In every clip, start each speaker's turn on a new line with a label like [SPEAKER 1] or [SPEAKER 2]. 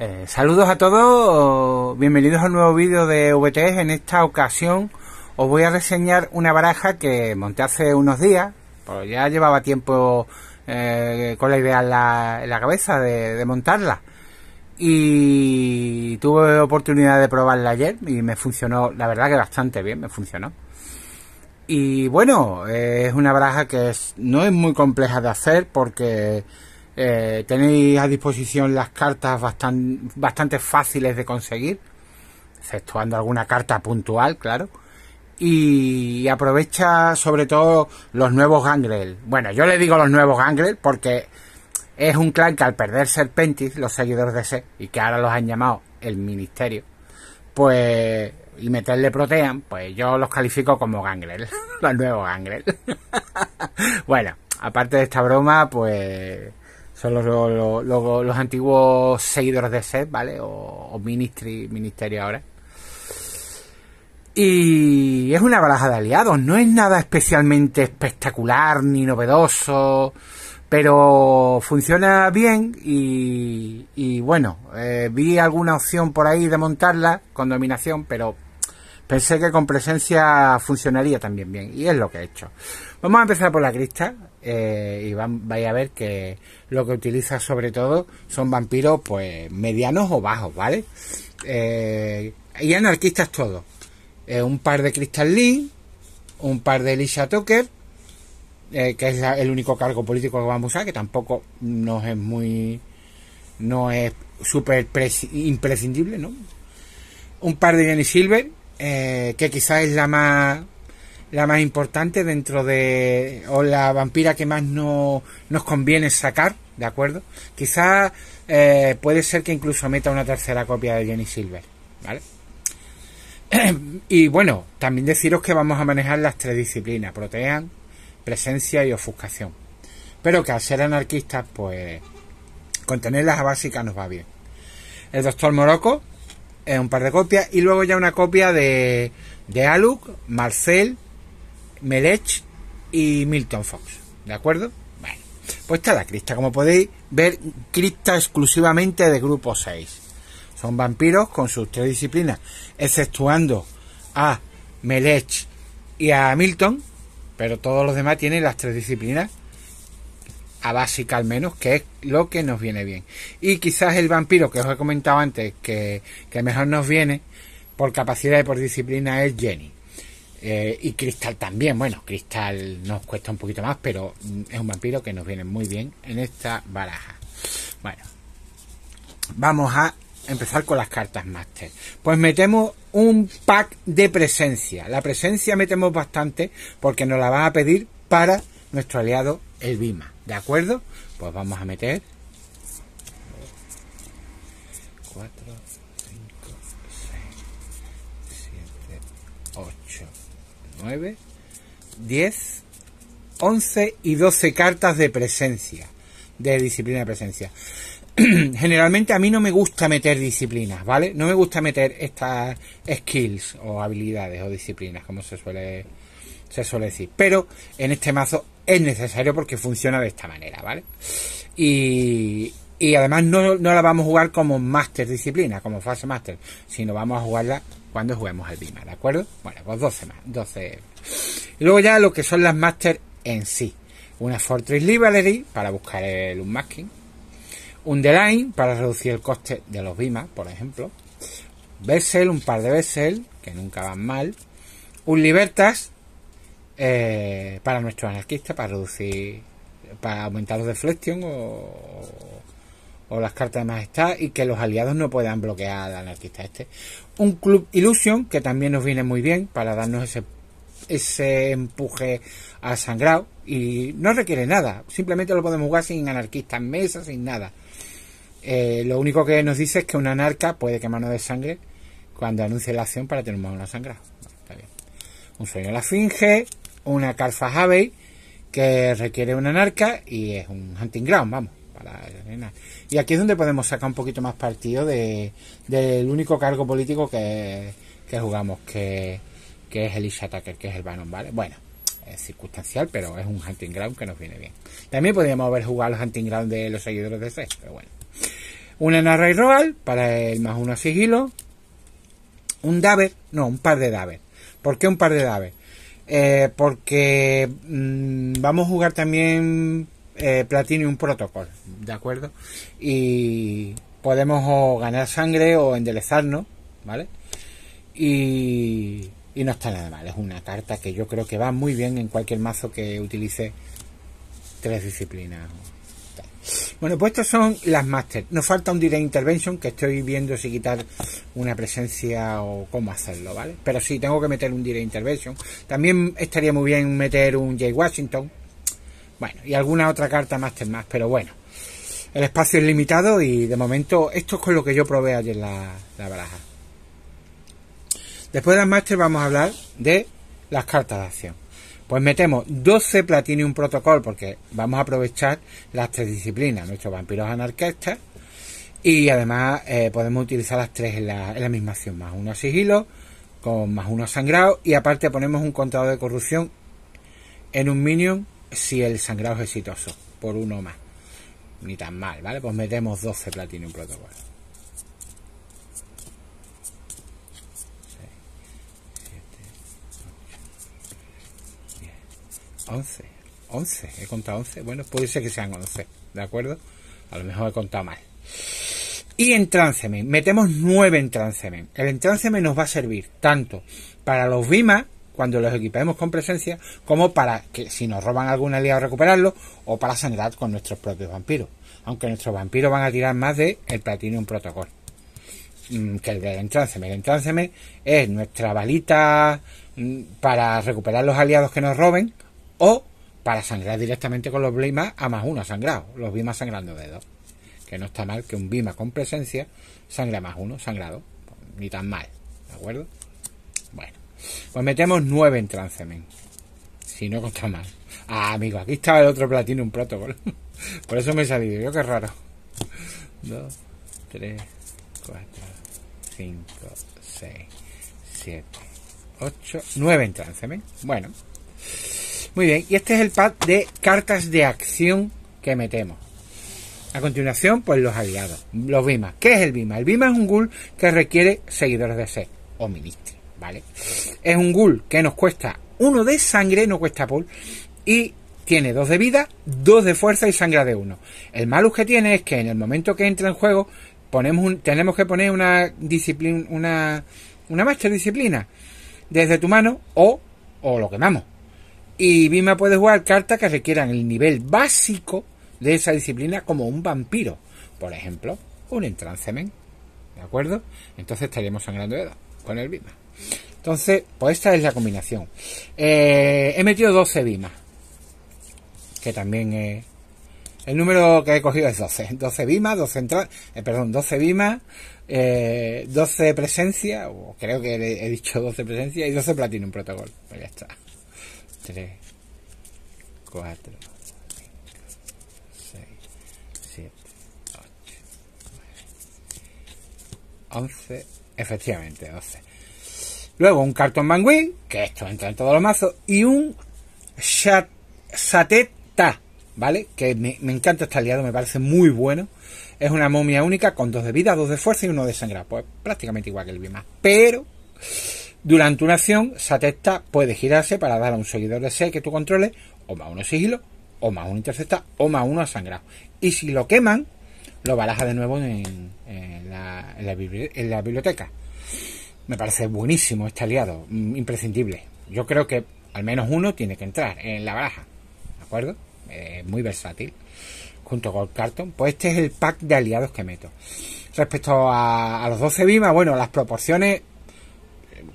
[SPEAKER 1] Eh, saludos a todos, bienvenidos a un nuevo vídeo de VTS. E en esta ocasión os voy a reseñar una baraja que monté hace unos días, ya llevaba tiempo eh, con la idea en la, cabeza de, montarla. Y tuve oportunidad de probarla ayer y me funcionó, la verdad que bastante bien, me funcionó. Y bueno, es una baraja que no es muy compleja de hacer porque eh, tenéis a disposición las cartas bastante fáciles de conseguir, exceptuando alguna carta puntual, claro. Y aprovecha sobre todo los nuevos Gangrel. Bueno, yo le digo los nuevos Gangrel porque es un clan que al perder Serpentis, los seguidores de ese, y que ahora los han llamado el Ministerio, pues y meterle protean, pues yo los califico como gangrel, los nuevos gangrel. bueno, aparte de esta broma, pues son los, antiguos seguidores de Seth, ¿vale? O, o ministry, ministerio ahora. Y es una baraja de aliados, no es nada especialmente espectacular ni novedoso, pero funciona bien y, bueno, eh, vi alguna opción por ahí de montarla con dominación, pero Pensé que con presencia funcionaría también bien, y es lo que he hecho. Vamos a empezar por la crista, eh, y van, vais a ver que lo que utiliza sobre todo son vampiros pues medianos o bajos, ¿vale? Eh, y anarquistas todos. Eh, un par de Crystal Lee, un par de Elisha Tucker, que es el único cargo político que vamos a usar, que tampoco nos es muy... no es súper imprescindible, ¿no? Un par de Jenny Silver, eh, que quizás es la más la más importante dentro de o la vampira que más no, nos conviene sacar, ¿de acuerdo? Quizás eh, puede ser que incluso meta una tercera copia de Jenny Silver, ¿vale? y bueno, también deciros que vamos a manejar las tres disciplinas, protean, presencia y ofuscación. Pero que al ser anarquistas, pues contenerlas a básica nos va bien. El doctor Morocco eh, un par de copias y luego ya una copia de, de Aluc, Marcel, Melech y Milton Fox. ¿De acuerdo? Bueno, pues está la crista, como podéis ver, crista exclusivamente de grupo 6. Son vampiros con sus tres disciplinas, exceptuando a Melech y a Milton, pero todos los demás tienen las tres disciplinas básica al menos, que es lo que nos viene bien. Y quizás el vampiro que os he comentado antes, que, mejor nos viene por capacidad y por disciplina es Jenny. Eh, y Cristal también, bueno, Cristal nos cuesta un poquito más, pero mm, es un vampiro que nos viene muy bien en esta baraja. Bueno, vamos a empezar con las cartas máster. Pues metemos un pack de presencia. La presencia metemos bastante porque nos la van a pedir para nuestro aliado el Bima, ¿de acuerdo? Pues vamos a meter 4, 5, 6, 7, 8, 9, 10, 11 y 12 cartas de presencia, de disciplina de presencia. Generalmente a mí no me gusta meter disciplinas, ¿vale? No me gusta meter estas skills o habilidades o disciplinas, como se suele, se suele decir. Pero en este mazo es necesario porque funciona de esta manera, ¿vale? Y, y además no, la vamos a jugar como máster disciplina, como fase máster, sino vamos a jugarla cuando juguemos al BIMA, ¿de acuerdo? Bueno, pues 12 más, 12. Y luego ya lo que son las máster en sí. Una Fortress Library para buscar el unmasking. Un Deline para reducir el coste de los BIMA, por ejemplo. Bessel, un par de Bessel, que nunca van mal. Un Libertas eh, para nuestros anarquistas, para reducir, para aumentar los deflection o, las cartas de majestad y que los aliados no puedan bloquear al anarquista este. Un club Illusion que también nos viene muy bien para darnos ese, empuje a sangrado y no requiere nada, simplemente lo podemos jugar sin anarquistas, mesa, sin nada. Eh, lo único que nos dice es que un anarca puede quemarnos de sangre cuando anuncie la acción para tener un una sangrada. Un sueño la finge, una Javey que requiere una narca y es un hunting ground, vamos. Para... Y aquí es donde podemos sacar un poquito más partido de, del único cargo político que, jugamos, que, que es el Ish Attacker, que es el Bannon, ¿vale? Bueno, es circunstancial, pero es un hunting ground que nos viene bien. También podríamos haber jugado los hunting ground de los seguidores de C, pero bueno. Una Narra y Rogal para el más uno sigilo. Un Daver, no, un par de Daver. ¿Por qué un par de Daber? Eh, porque mm, vamos a jugar también eh, y un Protocol, ¿de acuerdo? Y podemos o ganar sangre o enderezarnos, ¿vale? Y, y no está nada mal, es una carta que yo creo que va muy bien en cualquier mazo que utilice tres disciplinas. Bueno, pues estas son las máster. Nos falta un direct intervention que estoy viendo si quitar una presencia o cómo hacerlo, ¿vale? Pero sí, tengo que meter un direct intervention. También estaría muy bien meter un Jay Washington. Bueno, y alguna otra carta máster más, pero bueno. El espacio es limitado y de momento esto es con lo que yo probé ayer la, la baraja. Después de las máster vamos a hablar de las cartas de acción. Pues metemos 12 un Protocol porque vamos a aprovechar las tres disciplinas, nuestros vampiros anarquistas y además eh, podemos utilizar las tres en la, misma acción, más uno sigilo, con más uno sangrado y aparte ponemos un contador de corrupción en un minion si el sangrado es exitoso, por uno más. Ni tan mal, ¿vale? Pues metemos 12 un Protocol. 11. 11. He contado 11. Bueno, puede ser que sean 11. ¿De acuerdo? A lo mejor he contado mal. Y me Metemos 9 entránsemen. El entránceme nos va a servir tanto para los vima cuando los equipemos con presencia, como para que si nos roban algún aliado recuperarlo, o para sanidad con nuestros propios vampiros. Aunque nuestros vampiros van a tirar más de el Platinum Protocol mm, que el del El entránceme es nuestra balita mm, para recuperar los aliados que nos roben o para sangrar directamente con los bimas a más uno sangrado, los bimas sangrando de dos. Que no está mal que un bima con presencia sangre a más uno sangrado, ni tan mal, ¿de acuerdo? Bueno, pues metemos nueve en trancement. si no consta mal. Ah, amigo, aquí estaba el otro platino un protocolo. por eso me he salido, yo qué raro. Dos, tres, cuatro, cinco, seis, siete, ocho, nueve en bueno. Muy bien, y este es el pack de cartas de acción que metemos. A continuación, pues los aliados, los BIMA. ¿Qué es el BIMA? El BIMA es un ghoul que requiere seguidores de sed o ministro, ¿vale? Es un ghoul que nos cuesta uno de sangre, no cuesta pool, y tiene dos de vida, dos de fuerza y sangre de uno. El malus que tiene es que en el momento que entra en juego, ponemos tenemos que poner una disciplina, una, una master disciplina desde tu mano o, o lo quemamos. Y Bima puede jugar cartas que requieran el nivel básico de esa disciplina como un vampiro. Por ejemplo, un entrancemen. ¿De acuerdo? Entonces estaríamos sangrando de edad con el Bima. Entonces, pues esta es la combinación. Eh, he metido 12 Bimas. Que también es... el número que he cogido es 12. 12 Bimas, 12 central, perdón, 12 12 eh, presencia, o creo que he dicho 12 presencia y 12 Platinum Protocol. Pues ya está. 3, 4, 5, 6, 7, 8, 9, 11, efectivamente, 11. Luego un cartón banguín. que esto entra en todos los mazos, y un Sateta, ¿vale? Que me, encanta este aliado, me parece muy bueno. Es una momia única con dos de vida, dos de fuerza y uno de sangre. Pues prácticamente igual que el Bima. Pero durante una acción, Satesta puede girarse para dar a un seguidor de C que tú controles o más uno sigilo, o más uno intercepta, o más uno sangrado. Y si lo queman, lo baraja de nuevo en, la, biblioteca. Me parece buenísimo este aliado, mm, imprescindible. Yo creo que al menos uno tiene que entrar en la baraja. ¿De acuerdo? muy versátil. Junto con Carton. Pues este es el pack de aliados que meto. Respecto a, los 12 Bima, bueno, las proporciones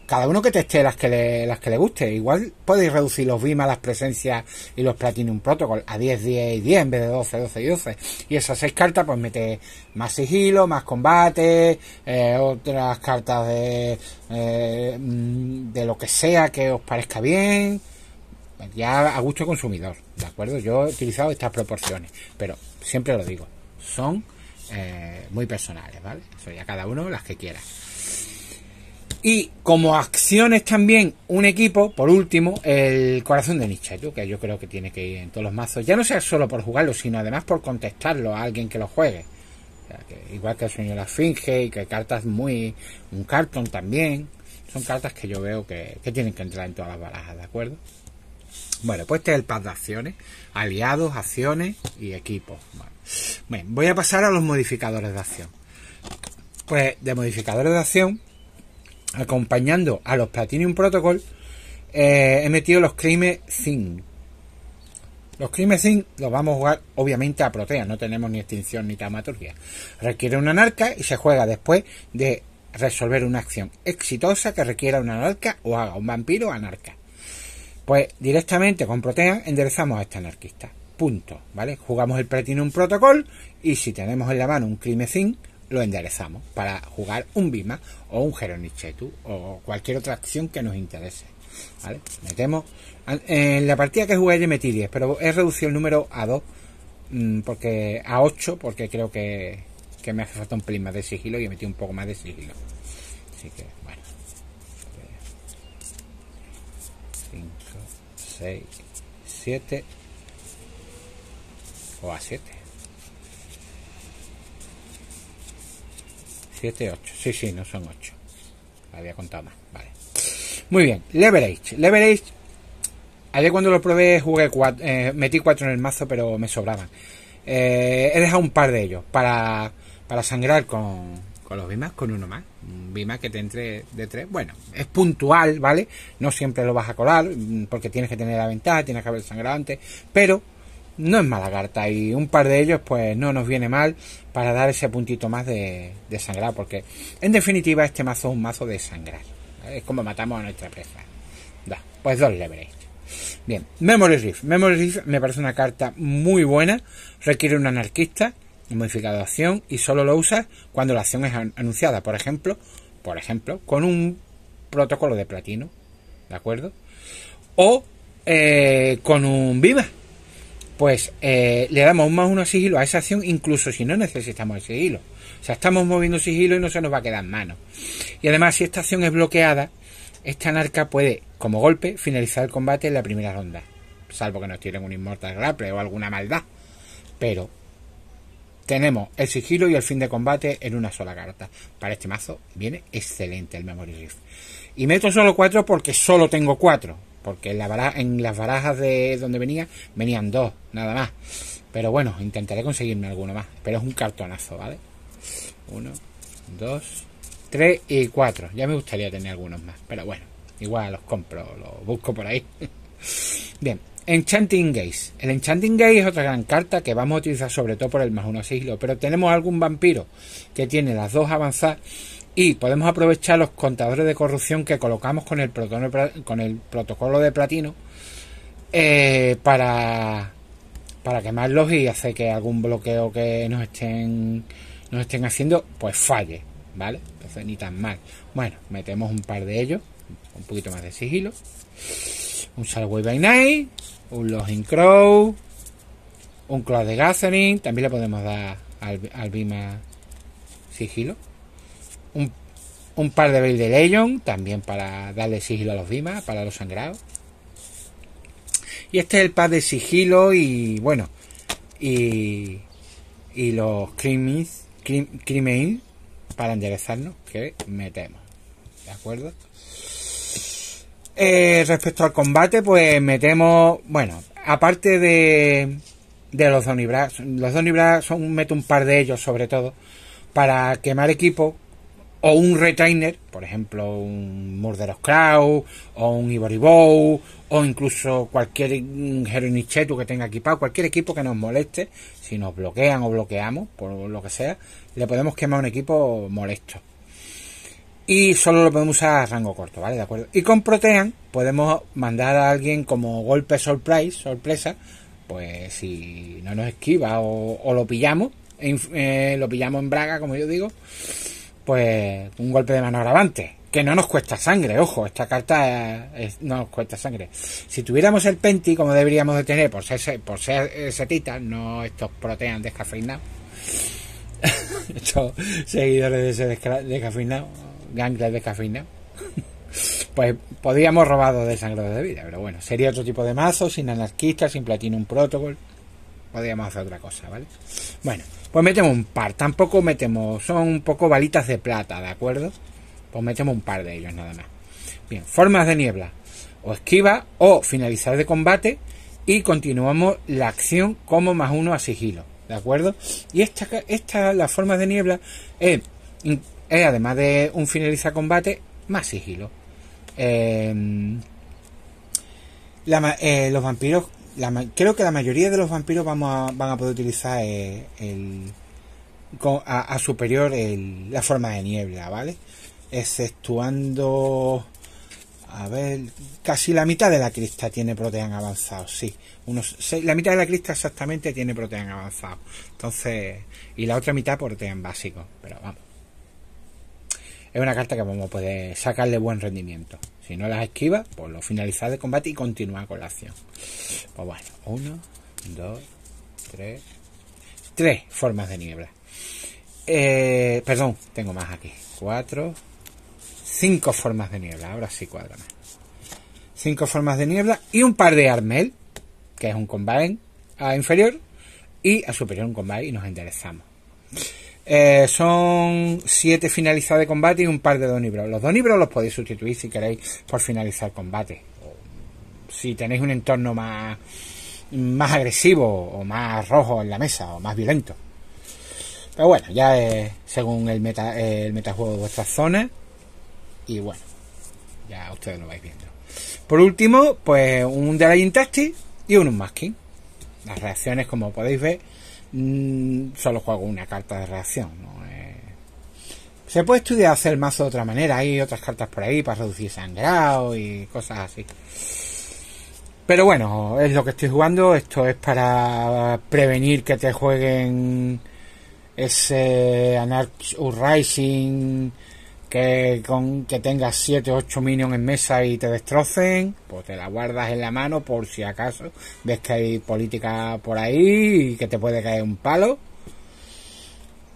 [SPEAKER 1] cada uno que esté las que le, las que le guste. Igual podéis reducir los BIM a las presencias y los Platinum Protocol a 10, 10 y 10 en vez de 12, 12 y 12. Y esas seis cartas, pues mete más sigilo, más combate, eh, otras cartas de, eh, mm, de lo que sea que os parezca bien. Ya a gusto consumidor, ¿de acuerdo? Yo he utilizado estas proporciones, pero siempre lo digo, son eh, muy personales, ¿vale? soy ya cada uno las que quiera. Y como acciones también, un equipo, por último, el corazón de tú que yo creo que tiene que ir en todos los mazos. Ya no sea solo por jugarlo, sino además por contestarlo a alguien que lo juegue. igual que el señor de la Finge y que cartas muy. Un cartón también. Son cartas que yo veo que, tienen que entrar en todas las barajas, ¿de acuerdo? Bueno, pues este es el pad de acciones, aliados, acciones y equipos. Bueno. voy a pasar a los modificadores de acción. Pues de modificadores de acción acompañando a los Platinum Protocol, eh, he metido los Crime Sin. Los Crime Sin los vamos a jugar obviamente a Protea, no tenemos ni extinción ni taumaturgia. Requiere una narca y se juega después de resolver una acción exitosa que requiera una anarca o haga un vampiro anarca. Pues directamente con Protea enderezamos a este anarquista. Punto. ¿Vale? Jugamos el Platinum Protocol y si tenemos en la mano un Crime Sin, lo enderezamos para jugar un Bima o un Geronichetu o cualquier otra acción que nos interese. Metemos. En la partida que jugué yo metí 10, pero he reducido el número a 2 mm, porque a 8 porque creo que, que me hace falta un pelín más de sigilo y he metido un poco más de sigilo. Así que, bueno. 5, 6, 7 o a 7. 7, 8. Sí, sí, no son 8. Había contado más. Vale. Muy bien. Leverage. Leverage. Ayer cuando lo probé jugué eh, metí 4 en el mazo, pero me sobraban. Eh, he dejado un par de ellos para, sangrar con, con los Bimas, con uno más. Un Bima que te entre de 3. Bueno, es puntual, ¿vale? No siempre lo vas a colar mm, porque tienes que tener la ventaja, tienes que haber sangrado antes. Pero no es mala carta y un par de ellos pues no nos viene mal para dar ese puntito más de, sangrar porque en definitiva este mazo es un mazo de sangrar es como matamos a nuestra presa pues dos leverage bien Memory Rift Memory Rift me parece una carta muy buena requiere un anarquista modificado de acción y solo lo usas cuando la acción es anunciada por ejemplo por ejemplo con un protocolo de platino de acuerdo o eh, con un viva pues eh, le damos un más uno sigilo a esa acción incluso si no necesitamos el sigilo. O sea, estamos moviendo sigilo y no se nos va a quedar en mano. Y además, si esta acción es bloqueada, esta anarca puede, como golpe, finalizar el combate en la primera ronda. Salvo que nos tiren un Immortal Grapple o alguna maldad. Pero tenemos el sigilo y el fin de combate en una sola carta. Para este mazo viene excelente el Memory Rift. Y meto solo cuatro porque solo tengo cuatro porque en, la las barajas de donde venía venían dos, nada más. Pero bueno, intentaré conseguirme alguno más, pero es un cartonazo, ¿vale? Uno, dos, tres y cuatro. Ya me gustaría tener algunos más, pero bueno, igual los compro, los busco por ahí. Bien, Enchanting Gaze. El Enchanting Gaze es otra gran carta que vamos a utilizar sobre todo por el más uno siglo pero tenemos algún vampiro que tiene las dos avanzadas y podemos aprovechar los contadores de corrupción que colocamos con el, con el protocolo de platino eh, para, para quemarlos y hacer que algún bloqueo que nos estén, nos estén haciendo pues falle, ¿vale? Entonces ni tan mal. Bueno, metemos un par de ellos, un poquito más de sigilo. Un Salway by Night, un Login Crow, un Cloud de gathering. también le podemos dar al, al Bima sigilo. Un, par de Veil de Legion, también para darle sigilo a los Dimas para los sangrados. Y este es el par de sigilo y bueno, y, los crimis, para enderezarnos que metemos. ¿De acuerdo? Eh, respecto al combate, pues metemos, bueno, aparte de, de los Donibras, los Donibras son, meto un par de ellos sobre todo, para quemar equipo o un retainer, por ejemplo, un Murderous Cloud, o un Ivory Bow, o incluso cualquier mm, Heronichetu que tenga equipado, cualquier equipo que nos moleste, si nos bloquean o bloqueamos, por lo que sea, le podemos quemar un equipo molesto. Y solo lo podemos usar a rango corto, ¿vale? De acuerdo. Y con Protean podemos mandar a alguien como golpe surprise, sorpresa, pues si no nos esquiva o, lo pillamos, eh, lo pillamos en braga, como yo digo pues un golpe de mano agravante, que no nos cuesta sangre, ojo, esta carta no nos cuesta sangre. Si tuviéramos el Penti, como deberíamos de tener, por ser, por ser eh, setitas, no estos protean descafeinados, estos seguidores de ese descafeinado, Gangles pues podríamos robado de sangre de vida, pero bueno, sería otro tipo de mazo, sin anarquista, sin platino, un protocolo podríamos hacer otra cosa, ¿vale? Bueno, pues metemos un par, tampoco metemos, son un poco balitas de plata, ¿de acuerdo? Pues metemos un par de ellos nada más. Bien, formas de niebla. O esquiva o finalizar de combate y continuamos la acción como más uno a sigilo, ¿de acuerdo? Y esta, esta las formas de niebla, es, además de un finalizar combate, más sigilo. Em, eh, los vampiros creo que la mayoría de los vampiros vamos a, van a poder utilizar eh, el, a, superior el, la forma de niebla, ¿vale? Exceptuando, a ver, casi la mitad de la crista tiene protean avanzado, sí. la mitad de la crista exactamente tiene protean avanzado. Entonces, y la otra mitad protean básico, pero vamos. Es una carta que vamos a sacarle buen rendimiento. Si no las esquiva, pues lo finaliza de combate y continúa con la acción. Pues bueno, uno, dos, tres. Tres formas de niebla. Eh, perdón, tengo más aquí. Cuatro. Cinco formas de niebla. Ahora sí cuadra más. Cinco formas de niebla y un par de armel, que es un combate a inferior y a superior un combate y nos enderezamos. Eh, son 7 finalizados de combate y un par de donibros. Los donibros los podéis sustituir si queréis por finalizar combate. Si tenéis un entorno más, más agresivo o más rojo en la mesa o más violento. Pero bueno, ya es según el, meta, el metajuego de vuestras zonas. Y bueno, ya ustedes lo vais viendo. Por último, pues un la Tactic y un Unmasking. Las reacciones, como podéis ver, Mm, solo juego una carta de reacción. Eh, se puede estudiar hacer más mazo de otra manera, hay otras cartas por ahí para reducir sangrado y cosas así. Pero bueno, es lo que estoy jugando, esto es para prevenir que te jueguen ese Anarch Rising que, con, que tengas 7 o 8 minions en mesa y te destrocen, pues te la guardas en la mano por si acaso ves que hay política por ahí y que te puede caer un palo.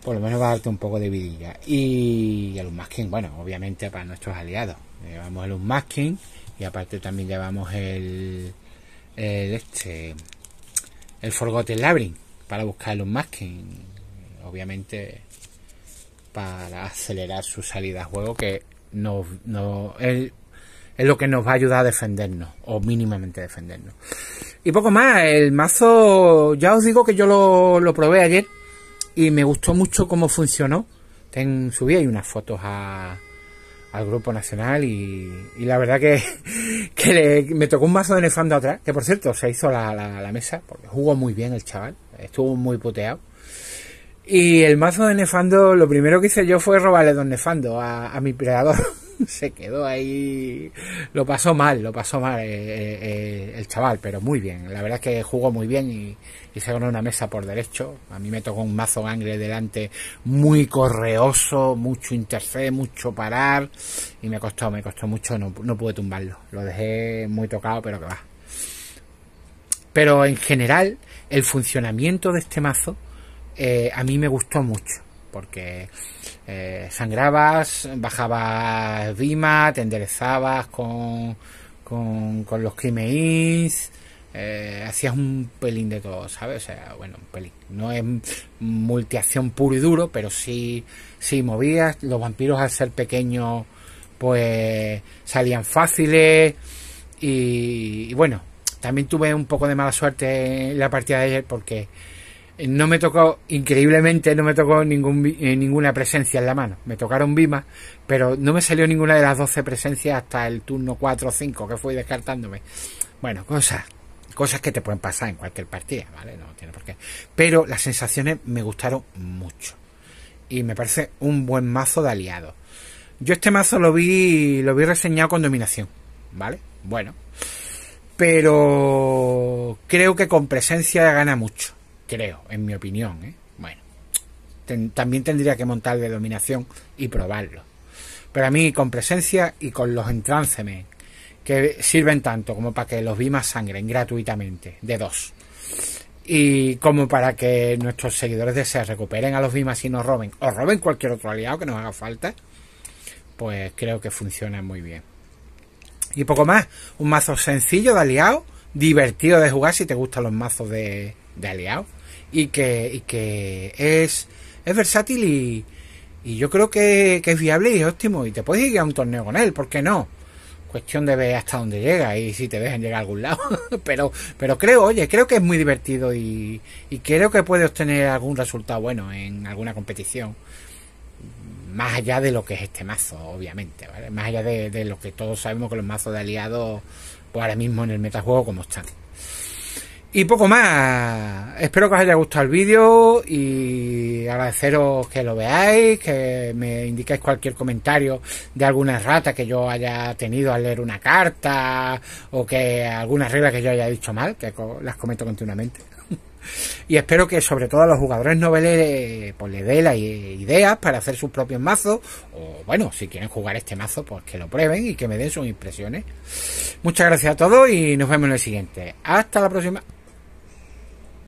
[SPEAKER 1] Por lo menos va a darte un poco de vidilla. Y el unmasking, bueno, obviamente para nuestros aliados. Llevamos el unmasking y aparte también llevamos el, el este el Forgotten Labyrinth para buscar el unmasking. Obviamente para acelerar su salida a juego, que no, es, lo que nos va a ayudar a defendernos, o mínimamente defendernos. Y poco más, el mazo, ya os digo que yo lo, probé ayer y me gustó mucho cómo funcionó. subí ahí unas fotos al Grupo Nacional y, la verdad que, me tocó un mazo de Nefando atrás, que por cierto se hizo la, la mesa, porque jugó muy bien el chaval, estuvo muy puteado. Y el mazo de Nefando, lo primero que hice yo fue robarle Don Nefando a, mi predador. Se quedó ahí. Lo pasó mal, lo pasó mal eh, eh, eh, el chaval, pero muy bien. La verdad es que jugó muy bien y, se ganó una mesa por derecho. A mí me tocó un mazo gangre delante muy correoso, mucho intercé, mucho parar. Y me costó, me costó mucho, no, no pude tumbarlo. Lo dejé muy tocado, pero que va. Pero en general, el funcionamiento de este mazo eh, a mí me gustó mucho porque eh, sangrabas, bajabas Vima, te enderezabas con, con, con los crimeis, eh, hacías un pelín de todo, ¿sabes? O sea, bueno, un pelín. No es multiacción puro y duro, pero sí, sí movías. Los vampiros al ser pequeños, pues salían fáciles. Y, y bueno, también tuve un poco de mala suerte en la partida de ayer porque no me tocó, increíblemente no me tocó ningún, eh, ninguna presencia en la mano. Me tocaron Bima pero no me salió ninguna de las 12 presencias hasta el turno 4 o 5 que fui descartándome. Bueno, cosas, cosas que te pueden pasar en cualquier partida, ¿vale? No tiene por qué. Pero las sensaciones me gustaron mucho. Y me parece un buen mazo de aliado Yo este mazo lo vi, lo vi reseñado con dominación, ¿vale? Bueno. Pero creo que con presencia gana mucho Creo, en mi opinión. ¿eh? Bueno, también tendría que montar de dominación y probarlo. Pero a mí con presencia y con los entráncemes, que sirven tanto como para que los Bimas sangren gratuitamente, de dos. Y como para que nuestros seguidores de SEA recuperen a los Bimas y nos roben, o roben cualquier otro aliado que nos haga falta, pues creo que funciona muy bien. Y poco más, un mazo sencillo de aliado, divertido de jugar si te gustan los mazos de, de aliado y que, y que es, es versátil y, y yo creo que, es viable y óptimo. Y te puedes ir a un torneo con él, ¿por qué no? Cuestión de ver hasta dónde llega y si te dejan llegar a algún lado. pero, pero creo, oye, creo que es muy divertido y, creo que puede obtener algún resultado bueno en alguna competición. Más allá de lo que es este mazo, obviamente, Más allá de, de lo que todos sabemos que los mazos de aliados, pues ahora mismo en el metajuego, como están. Y poco más. Espero que os haya gustado el vídeo y agradeceros que lo veáis, que me indiquéis cualquier comentario de alguna rata que yo haya tenido al leer una carta o que alguna regla que yo haya dicho mal, que las comento continuamente. Y espero que sobre todo a los jugadores noveles eh, pues les dé las ideas para hacer sus propios mazos. O bueno, si quieren jugar este mazo, pues que lo prueben y que me den sus impresiones. Muchas gracias a todos y nos vemos en el siguiente. Hasta la próxima.